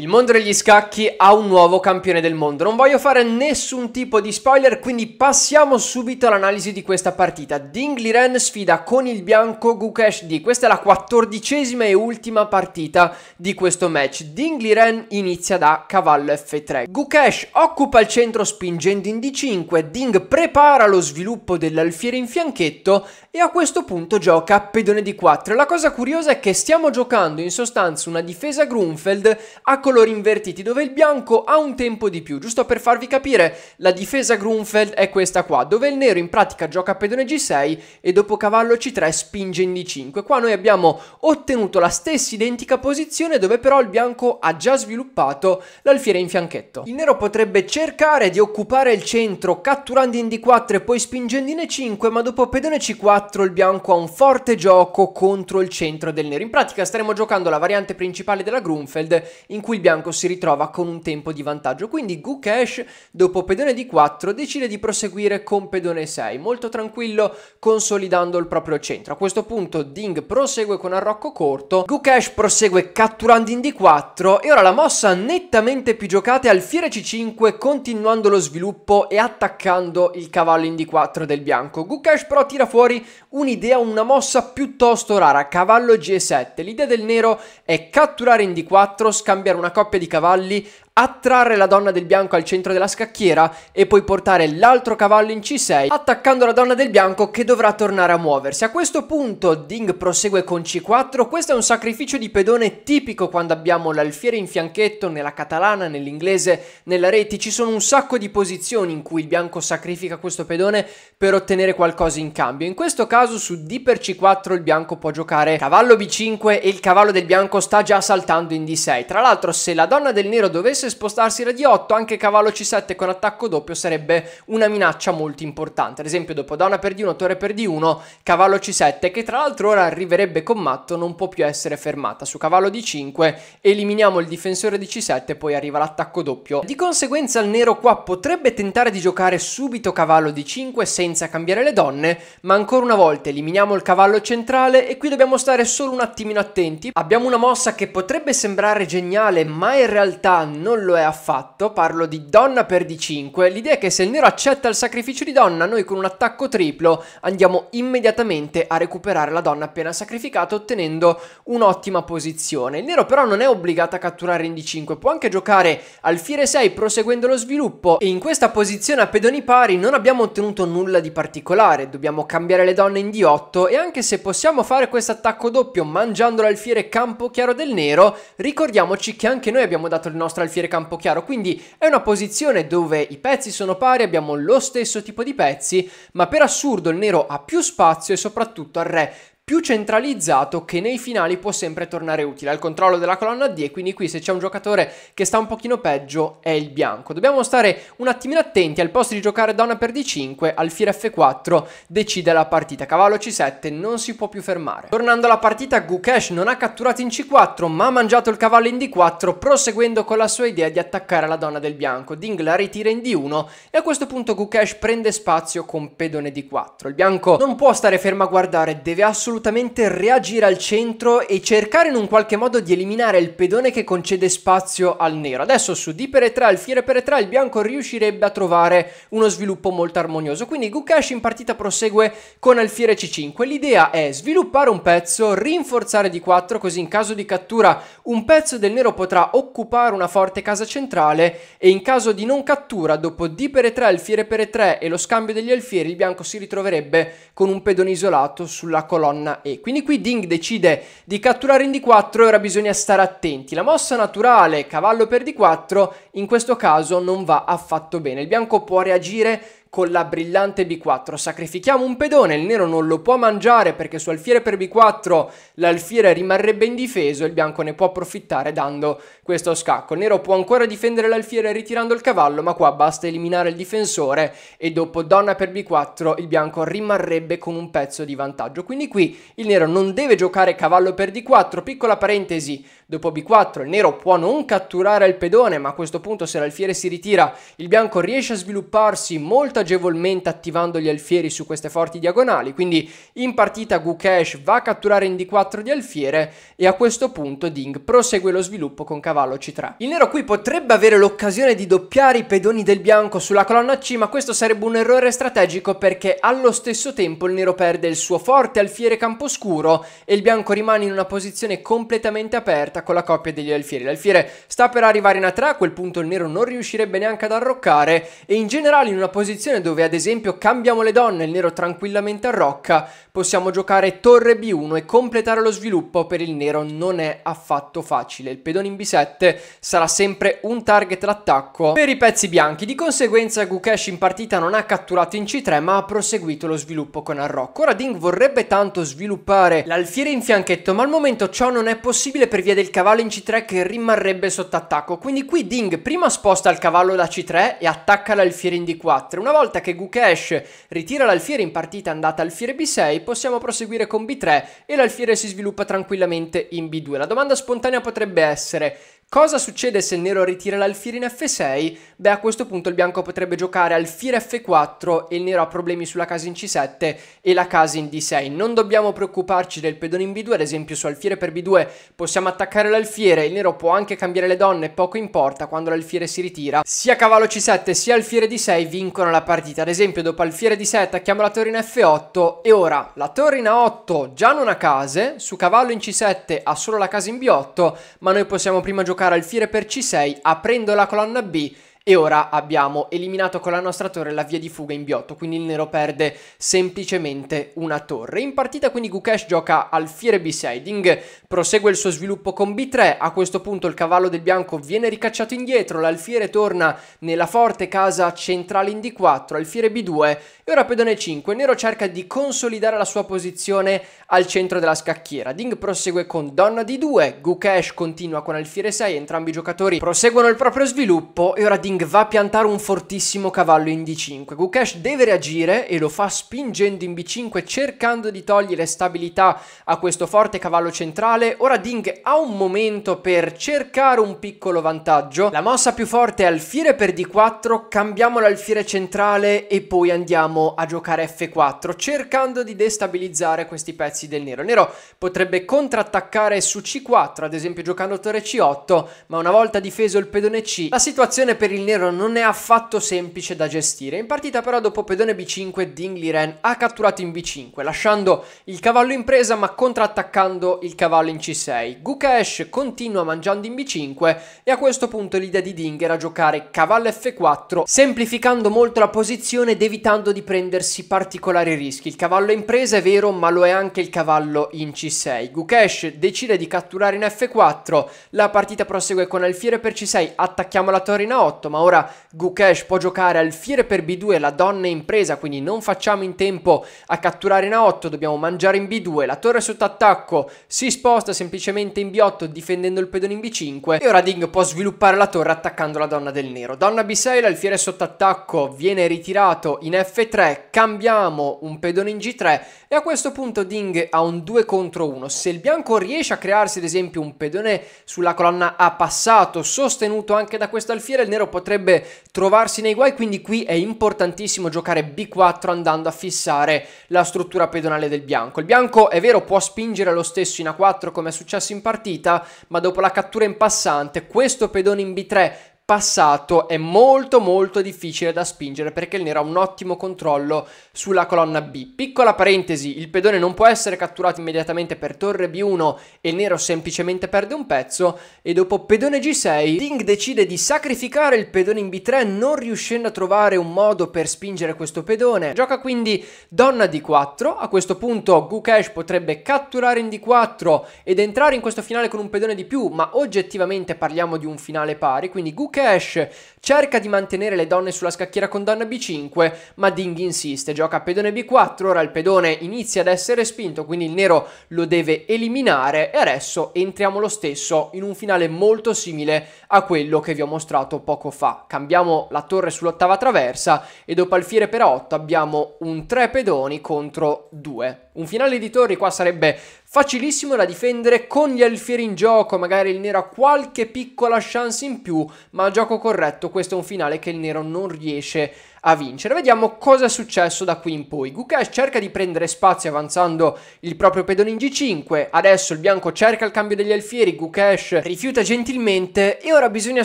Il mondo degli scacchi ha un nuovo campione del mondo. Non voglio fare nessun tipo di spoiler, quindi passiamo subito all'analisi di questa partita. Ding Liren sfida con il bianco Gukesh D. Questa è la quattordicesima e ultima partita di questo match. Ding Liren inizia da cavallo F3. Gukesh occupa il centro spingendo in D5. Ding prepara lo sviluppo dell'alfiere in fianchetto e a questo punto gioca pedone di 4. La cosa curiosa è che stiamo giocando in sostanza una difesa Grunfeld a colori invertiti dove il bianco ha un tempo di più. Giusto per farvi capire, la difesa Grunfeld è questa qua, dove il nero in pratica gioca pedone G6 e dopo cavallo C3 spinge in D5. Qua noi abbiamo ottenuto la stessa identica posizione dove però il bianco ha già sviluppato l'alfiere in fianchetto. Il nero potrebbe cercare di occupare il centro catturando in D4 e poi spingendo in E5, ma dopo pedone C4 4 il bianco ha un forte gioco contro il centro del nero. In pratica staremo giocando la variante principale della Grunfeld in cui il bianco si ritrova con un tempo di vantaggio. Quindi Gukesh dopo pedone di 4 decide di proseguire con pedone 6, molto tranquillo consolidando il proprio centro. A questo punto Ding prosegue con arrocco corto, Gukesh prosegue catturando in D4 e ora la mossa nettamente più giocata è alfiere C5 continuando lo sviluppo e attaccando il cavallo in D4 del bianco. Gukesh però tira fuori un'idea, una mossa piuttosto rara, cavallo G7. L'idea del nero è catturare in D4, scambiare una coppia di cavalli attrarre la donna del bianco al centro della scacchiera e poi portare l'altro cavallo in C6 attaccando la donna del bianco che dovrà tornare a muoversi. A questo punto Ding prosegue con C4, questo è un sacrificio di pedone tipico quando abbiamo l'alfiere in fianchetto, nella catalana, nell'inglese, nella reti, ci sono un sacco di posizioni in cui il bianco sacrifica questo pedone per ottenere qualcosa in cambio. In questo caso su D per C4 il bianco può giocare cavallo B5 e il cavallo del bianco sta già saltando in D6. Tra l'altro se la donna del nero dovesse potesse spostarsi da di 8 anche cavallo C7 con attacco doppio sarebbe una minaccia molto importante. Ad esempio dopo donna per di 1 torre per di 1 cavallo C7 che tra l'altro ora arriverebbe con matto non può più essere fermata. Su cavallo D5 eliminiamo il difensore di C7 poi arriva l'attacco doppio. Di conseguenza il nero qua potrebbe tentare di giocare subito cavallo D5 senza cambiare le donne ma ancora una volta eliminiamo il cavallo centrale e qui dobbiamo stare solo un attimino attenti. Abbiamo una mossa che potrebbe sembrare geniale ma in realtà non non lo è affatto, parlo di donna per d5, l'idea è che se il nero accetta il sacrificio di donna, noi con un attacco triplo andiamo immediatamente a recuperare la donna appena sacrificata ottenendo un'ottima posizione. Il nero però non è obbligato a catturare in d5, può anche giocare alfiere 6 proseguendo lo sviluppo e in questa posizione a pedoni pari non abbiamo ottenuto nulla di particolare, dobbiamo cambiare le donne in d8 e anche se possiamo fare questo attacco doppio mangiando l'alfiere campo chiaro del nero, ricordiamoci che anche noi abbiamo dato il nostro alfiere portiere Campochiaro, quindi è una posizione dove i pezzi sono pari, abbiamo lo stesso tipo di pezzi, ma per assurdo il nero ha più spazio e soprattutto al re più centralizzato che nei finali può sempre tornare utile al controllo della colonna D e quindi qui se c'è un giocatore che sta un pochino peggio è il bianco. Dobbiamo stare un attimino attenti al posto di giocare donna per D5 alfiere F4 decide la partita. Cavallo C7 non si può più fermare. Tornando alla partita Gukesh non ha catturato in C4 ma ha mangiato il cavallo in D4 proseguendo con la sua idea di attaccare la donna del bianco. Ding la ritira in D1 e a questo punto Gukesh prende spazio con pedone D4. Il bianco non può stare fermo a guardare, deve assolutamente assolutamente reagire al centro e cercare in un qualche modo di eliminare il pedone che concede spazio al nero. Adesso su D per E3, alfiere per E3, il bianco riuscirebbe a trovare uno sviluppo molto armonioso. Quindi Gukesh in partita prosegue con alfiere C5. L'idea è sviluppare un pezzo, rinforzare d 4, così in caso di cattura un pezzo del nero potrà occupare una forte casa centrale e in caso di non cattura, dopo D per E3, alfiere per E3 e lo scambio degli alfieri, il bianco si ritroverebbe con un pedone isolato sulla colonna Donna E. Quindi qui Ding decide di catturare in D4 e ora bisogna stare attenti. La mossa naturale cavallo per D4 in questo caso non va affatto bene. Il bianco può reagire con la brillante B4. Sacrifichiamo un pedone, il nero non lo può mangiare perché su alfiere per B4 l'alfiere rimarrebbe indifeso il bianco ne può approfittare dando questo scacco. Il nero può ancora difendere l'alfiere ritirando il cavallo, ma qua basta eliminare il difensore e dopo donna per B4 il bianco rimarrebbe con un pezzo di vantaggio. Quindi qui il nero non deve giocare cavallo per D4, piccola parentesi, dopo b4 il nero può non catturare il pedone ma a questo punto se l'alfiere si ritira il bianco riesce a svilupparsi molto agevolmente attivando gli alfieri su queste forti diagonali quindi in partita Gukesh va a catturare in d4 di alfiere e a questo punto Ding prosegue lo sviluppo con cavallo c3. Il nero qui potrebbe avere l'occasione di doppiare i pedoni del bianco sulla colonna C ma questo sarebbe un errore strategico perché allo stesso tempo il nero perde il suo forte alfiere camposcuro e il bianco rimane in una posizione completamente aperta giocata con la coppia degli alfieri. L'alfiere sta per arrivare in A3, a quel punto il nero non riuscirebbe neanche ad arroccare e in generale in una posizione dove ad esempio cambiamo le donne, il nero tranquillamente arrocca, possiamo giocare torre B1 e completare lo sviluppo per il nero non è affatto facile. Il pedone in B7 sarà sempre un target d'attacco per i pezzi bianchi, di conseguenza Gukesh in partita non ha catturato in C3 ma ha proseguito lo sviluppo con arrocco. Ora Ding vorrebbe tanto sviluppare l'alfiere in fianchetto ma al momento ciò non è possibile per via del cavallo in c3 che rimarrebbe sotto attacco. Quindi qui Ding prima sposta il cavallo da c3 e attacca l'alfiere in d4. Una volta che Gukesh ritira l'alfiere in partita andata alfiere b6, possiamo proseguire con b3 e l'alfiere si sviluppa tranquillamente in b2. La domanda spontanea potrebbe essere Cosa succede se il nero ritira l'alfiere in F6? Beh, a questo punto il bianco potrebbe giocare alfiere F4 e il nero ha problemi sulla casa in C7 e la casa in D6. Non dobbiamo preoccuparci del pedone in B2, ad esempio su alfiere per B2 possiamo attaccare l'alfiere, il nero può anche cambiare le donne, poco importa quando l'alfiere si ritira. Sia cavallo C7 sia alfiere D6 vincono la partita. Ad esempio dopo alfiere D7 attacchiamo la torre in F8 e ora la torre in A8 già non ha case, su cavallo in C7 ha solo la casa in B8, ma noi possiamo prima giocare giocare alfiere per C6 aprendo la colonna B e ora abbiamo eliminato con la nostra torre la via di fuga in biotto, quindi il nero perde semplicemente una torre. In partita quindi Gukesh gioca alfiere B-siding, prosegue il suo sviluppo con B3, a questo punto il cavallo del bianco viene ricacciato indietro, l'alfiere torna nella forte casa centrale in D4, alfiere B2 e ora pedone 5, nero cerca di consolidare la sua posizione al centro della scacchiera. Ding prosegue con donna D2, Gukesh continua con alfiere 6, entrambi i giocatori proseguono il proprio sviluppo e ora Ding King va a piantare un fortissimo cavallo in D5. Gukesh deve reagire e lo fa spingendo in B5 cercando di togliere stabilità a questo forte cavallo centrale. Ora Ding ha un momento per cercare un piccolo vantaggio. La mossa più forte è alfiere per D4, cambiamo l'alfiere centrale e poi andiamo a giocare F4 cercando di destabilizzare questi pezzi del nero. Il nero potrebbe contrattaccare su C4 ad esempio giocando torre C8 ma una volta difeso il pedone C la situazione per il il nero non è affatto semplice da gestire. In partita però dopo pedone b5 Ding Liren ha catturato in b5 lasciando il cavallo in presa ma contrattaccando il cavallo in c6. Gukesh continua mangiando in b5 e a questo punto l'idea di Ding era giocare cavallo f4 semplificando molto la posizione ed evitando di prendersi particolari rischi. Il cavallo in presa è vero ma lo è anche il cavallo in c6. Gukesh decide di catturare in f4, la partita prosegue con alfiere per c6, attacchiamo la torre in a8 ma ora Gukesh può giocare alfiere per B2, la donna è impresa quindi non facciamo in tempo a catturare in A8, dobbiamo mangiare in B2, la torre sotto attacco si sposta semplicemente in B8 difendendo il pedone in B5 e ora Ding può sviluppare la torre attaccando la donna del nero. Donna B6, l'alfiere sotto attacco viene ritirato in F3, cambiamo un pedone in G3 e a questo punto Ding ha un 2 contro 1. Se il bianco riesce a crearsi ad esempio un pedone sulla colonna A passato sostenuto anche da questo alfiere, il nero può potrebbe trovarsi nei guai, quindi qui è importantissimo giocare B4 andando a fissare la struttura pedonale del bianco. Il bianco è vero può spingere lo stesso in A4 come è successo in partita, ma dopo la cattura in passante questo pedone in B3 passato è molto molto difficile da spingere perché il nero ha un ottimo controllo sulla colonna B. Piccola parentesi, il pedone non può essere catturato immediatamente per torre B1 e il nero semplicemente perde un pezzo e dopo pedone G6 Ding decide di sacrificare il pedone in B3 non riuscendo a trovare un modo per spingere questo pedone. Gioca quindi donna D4, a questo punto Gukesh potrebbe catturare in D4 ed entrare in questo finale con un pedone di più ma oggettivamente parliamo di un finale pari quindi Gukesh cash, cerca di mantenere le donne sulla scacchiera con donna B5, ma Ding insiste, gioca a pedone B4, ora il pedone inizia ad essere spinto, quindi il nero lo deve eliminare e adesso entriamo lo stesso in un finale molto simile a quello che vi ho mostrato poco fa. Cambiamo la torre sull'ottava traversa e dopo alfiere per 8 abbiamo un 3 pedoni contro 2 un finale di torri qua sarebbe facilissimo da difendere con gli alfieri in gioco, magari il nero ha qualche piccola chance in più, ma a gioco corretto questo è un finale che il nero non riesce a a vincere. Vediamo cosa è successo da qui in poi. Gukesh cerca di prendere spazio avanzando il proprio pedone in G5, adesso il bianco cerca il cambio degli alfieri, Gukesh rifiuta gentilmente e ora bisogna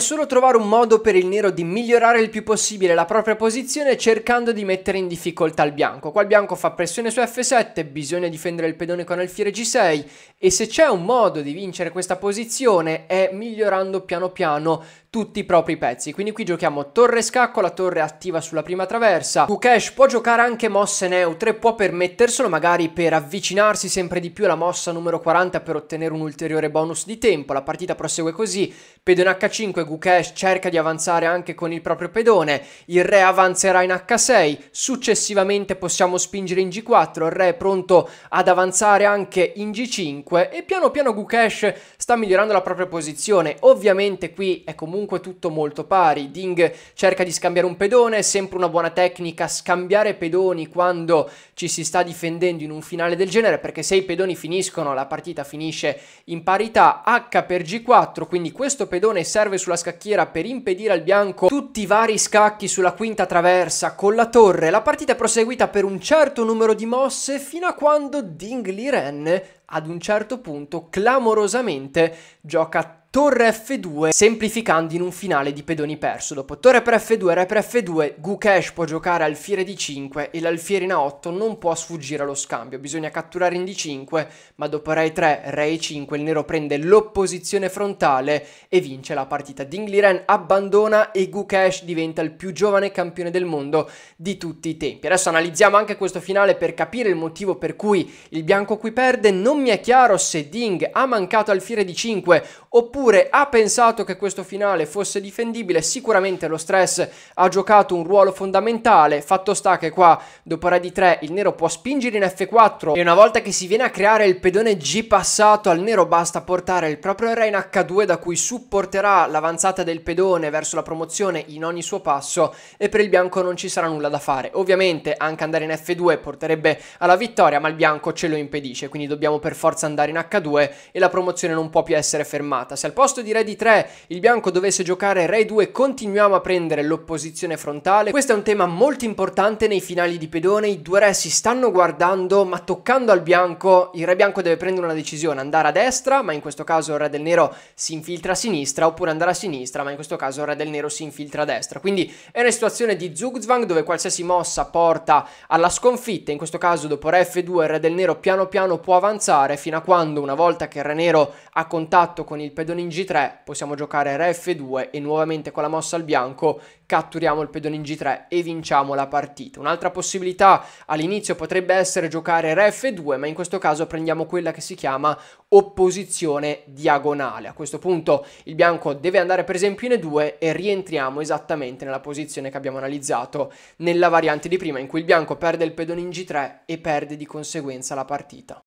solo trovare un modo per il nero di migliorare il più possibile la propria posizione cercando di mettere in difficoltà il bianco. Qua il bianco fa pressione su F7, bisogna difendere il pedone con alfiere G6 e se c'è un modo di vincere questa posizione è migliorando piano piano tutti i propri pezzi. Quindi qui giochiamo torre scaccola, torre attiva sulla prima traversa. Gukesh può giocare anche mosse neutre, può permetterselo magari per avvicinarsi sempre di più alla mossa numero 40 per ottenere un ulteriore bonus di tempo. La partita prosegue così, pedone H5, Gukesh cerca di avanzare anche con il proprio pedone, il re avanzerà in H6, successivamente possiamo spingere in G4, il re è pronto ad avanzare anche in G5 e piano piano Gukesh sta migliorando la propria posizione. Ovviamente qui è comunque tutto molto pari, Ding cerca di scambiare un pedone, sempre sempre una buona tecnica scambiare pedoni quando ci si sta difendendo in un finale del genere perché se i pedoni finiscono la partita finisce in parità H per G4 quindi questo pedone serve sulla scacchiera per impedire al bianco tutti i vari scacchi sulla quinta traversa con la torre la partita è proseguita per un certo numero di mosse fino a quando Ding Liren ad un certo punto clamorosamente gioca torre F2 semplificando in un finale di pedoni perso. Dopo torre per F2, re per F2, Gukesh può giocare alfiere di 5 e l'alfiere in A8 non può sfuggire allo scambio. Bisogna catturare in D5, ma dopo re 3, re 5 il nero prende l'opposizione frontale e vince la partita. Dingliren abbandona e Gukesh diventa il più giovane campione del mondo di tutti i tempi. Adesso analizziamo anche questo finale per capire il motivo per cui il bianco qui perde. Non mi è chiaro se Ding ha mancato alfiere di 5 oppure oppure ha pensato che questo finale fosse difendibile, sicuramente lo stress ha giocato un ruolo fondamentale, fatto sta che qua dopo re di 3 il nero può spingere in f4 e una volta che si viene a creare il pedone g passato al nero basta portare il proprio re in h2 da cui supporterà l'avanzata del pedone verso la promozione in ogni suo passo e per il bianco non ci sarà nulla da fare. Ovviamente anche andare in f2 porterebbe alla vittoria ma il bianco ce lo impedisce quindi dobbiamo per forza andare in h2 e la promozione non può più essere fermata. Se al posto di re di 3 il bianco dovesse giocare re 2 continuiamo a prendere l'opposizione frontale. Questo è un tema molto importante nei finali di pedone, i due re si stanno guardando ma toccando al bianco, il re bianco deve prendere una decisione, andare a destra ma in questo caso il re del nero si infiltra a sinistra oppure andare a sinistra ma in questo caso il re del nero si infiltra a destra. Quindi è una situazione di Zugzwang dove qualsiasi mossa porta alla sconfitta, in questo caso dopo re F2 il re del nero piano piano può avanzare fino a quando una volta che il re nero ha contatto con il pedone pedone in G3, possiamo giocare re F2 e nuovamente con la mossa al bianco catturiamo il pedone in G3 e vinciamo la partita. Un'altra possibilità all'inizio potrebbe essere giocare re F2, ma in questo caso prendiamo quella che si chiama opposizione diagonale. A questo punto il bianco deve andare per esempio in E2 e rientriamo esattamente nella posizione che abbiamo analizzato nella variante di prima in cui il bianco perde il pedone in G3 e perde di conseguenza la partita.